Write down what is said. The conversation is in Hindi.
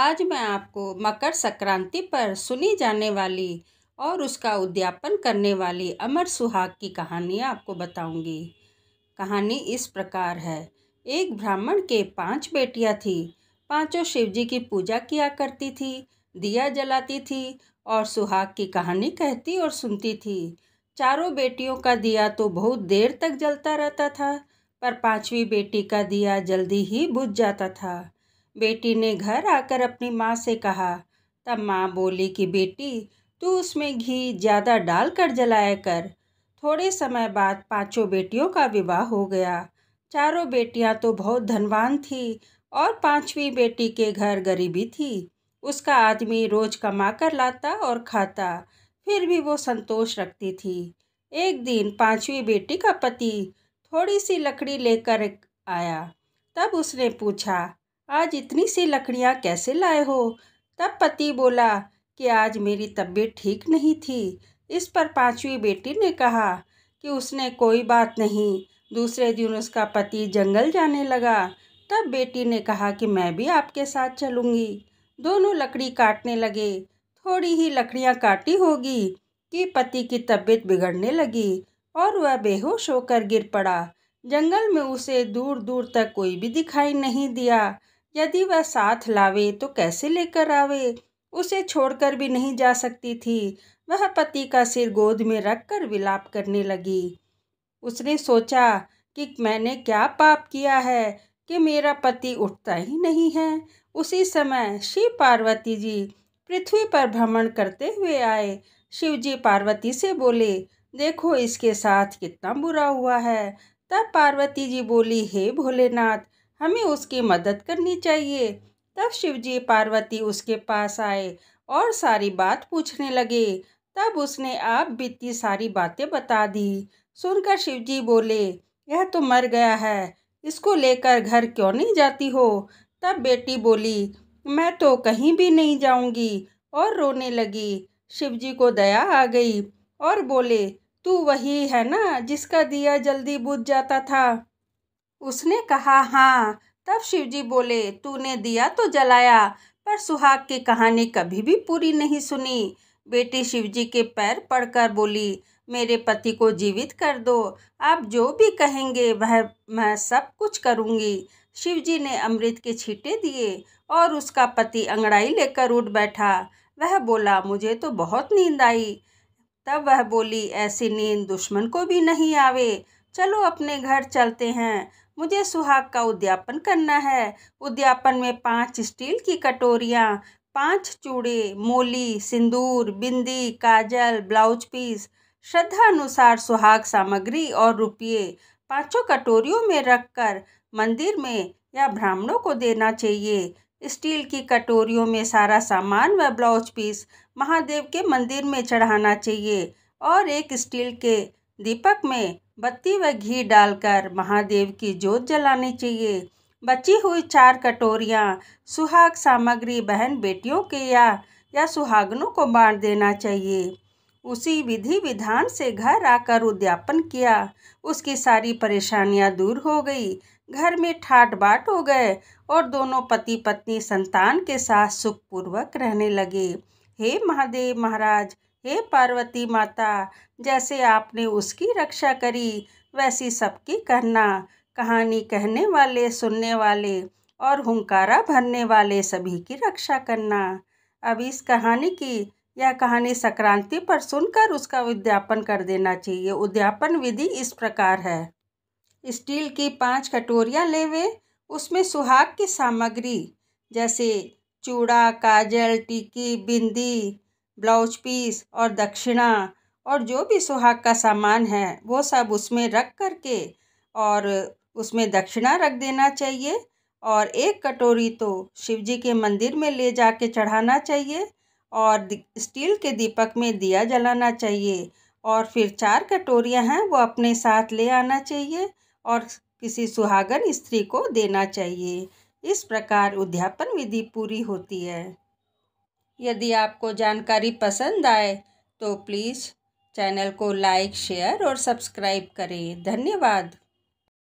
आज मैं आपको मकर संक्रांति पर सुनी जाने वाली और उसका उद्यापन करने वाली अमर सुहाग की कहानी आपको बताऊंगी कहानी इस प्रकार है एक ब्राह्मण के पांच बेटियां थी पांचों शिवजी की पूजा किया करती थी दिया जलाती थी और सुहाग की कहानी कहती और सुनती थी चारों बेटियों का दिया तो बहुत देर तक जलता रहता था पर पांचवी बेटी का दिया जल्दी ही बुझ जाता था बेटी ने घर आकर अपनी माँ से कहा तब माँ बोली कि बेटी तू उसमें घी ज़्यादा डालकर जलाया कर थोड़े समय बाद पांचों बेटियों का विवाह हो गया चारों बेटियां तो बहुत धनवान थी और पांचवी बेटी के घर गरीबी थी उसका आदमी रोज कमा कर लाता और खाता फिर भी वो संतोष रखती थी एक दिन पांचवी बेटी का पति थोड़ी सी लकड़ी लेकर आया तब उसने पूछा आज इतनी सी लकड़ियाँ कैसे लाए हो तब पति बोला कि आज मेरी तबीयत ठीक नहीं थी इस पर पांचवी बेटी ने कहा कि उसने कोई बात नहीं दूसरे दिन उसका पति जंगल जाने लगा तब बेटी ने कहा कि मैं भी आपके साथ चलूँगी दोनों लकड़ी काटने लगे थोड़ी ही लकड़ियाँ काटी होगी कि पति की तबीयत बिगड़ने लगी और वह बेहोश होकर गिर पड़ा जंगल में उसे दूर दूर तक कोई भी दिखाई नहीं दिया यदि वह साथ लावे तो कैसे लेकर आवे उसे छोड़कर भी नहीं जा सकती थी वह पति का सिर गोद में रख कर विलाप करने लगी उसने सोचा कि मैंने क्या पाप किया है कि मेरा पति उठता ही नहीं है उसी समय शिव पार्वती जी पृथ्वी पर भ्रमण करते हुए आए शिव जी पार्वती से बोले देखो इसके साथ कितना बुरा हुआ है तब पार्वती जी बोली हे भोलेनाथ हमें उसकी मदद करनी चाहिए तब शिवजी पार्वती उसके पास आए और सारी बात पूछने लगे तब उसने आप बीती सारी बातें बता दी सुनकर शिवजी बोले यह तो मर गया है इसको लेकर घर क्यों नहीं जाती हो तब बेटी बोली मैं तो कहीं भी नहीं जाऊंगी और रोने लगी शिवजी को दया आ गई और बोले तू वही है ना जिसका दिया जल्दी बुझ जाता था उसने कहा हाँ तब शिवजी बोले तूने दिया तो जलाया पर सुहाग की कहानी कभी भी पूरी नहीं सुनी बेटी शिवजी के पैर पड़कर बोली मेरे पति को जीवित कर दो आप जो भी कहेंगे वह मैं सब कुछ करूँगी शिवजी ने अमृत के छींटे दिए और उसका पति अंगड़ाई लेकर उठ बैठा वह बोला मुझे तो बहुत नींद आई तब वह बोली ऐसी नींद दुश्मन को भी नहीं आवे चलो अपने घर चलते हैं मुझे सुहाग का उद्यापन करना है उद्यापन में पांच स्टील की कटोरियाँ पांच चूड़े मोली सिंदूर बिंदी काजल ब्लाउज पीस श्रद्धा अनुसार सुहाग सामग्री और रुपये पांचों कटोरियों में रखकर मंदिर में या ब्राह्मणों को देना चाहिए स्टील की कटोरियों में सारा सामान व ब्लाउज पीस महादेव के मंदिर में चढ़ाना चाहिए और एक स्टील के दीपक में बत्ती व घी डालकर महादेव की जोत जलानी चाहिए बची हुई चार कटोरियाँ सुहाग सामग्री बहन बेटियों के या या सुहागनों को बांट देना चाहिए उसी विधि विधान से घर आकर उद्यापन किया उसकी सारी परेशानियाँ दूर हो गई घर में ठाट बाट हो गए और दोनों पति पत्नी संतान के साथ सुखपूर्वक रहने लगे हे महादेव महाराज हे पार्वती माता जैसे आपने उसकी रक्षा करी वैसी सबकी करना कहानी कहने वाले सुनने वाले और हुंकारा भरने वाले सभी की रक्षा करना अब इस कहानी की यह कहानी संक्रांति पर सुनकर उसका उद्यापन कर देना चाहिए उद्यापन विधि इस प्रकार है स्टील की पांच कटोरियाँ ले हुए उसमें सुहाग की सामग्री जैसे चूड़ा काजल टिक्की बिंदी ब्लाउज पीस और दक्षिणा और जो भी सुहाग का सामान है वो सब उसमें रख करके और उसमें दक्षिणा रख देना चाहिए और एक कटोरी तो शिवजी के मंदिर में ले जाके चढ़ाना चाहिए और स्टील के दीपक में दिया जलाना चाहिए और फिर चार कटोरियां हैं वो अपने साथ ले आना चाहिए और किसी सुहागन स्त्री को देना चाहिए इस प्रकार उद्यापन विधि पूरी होती है यदि आपको जानकारी पसंद आए तो प्लीज़ चैनल को लाइक शेयर और सब्सक्राइब करें धन्यवाद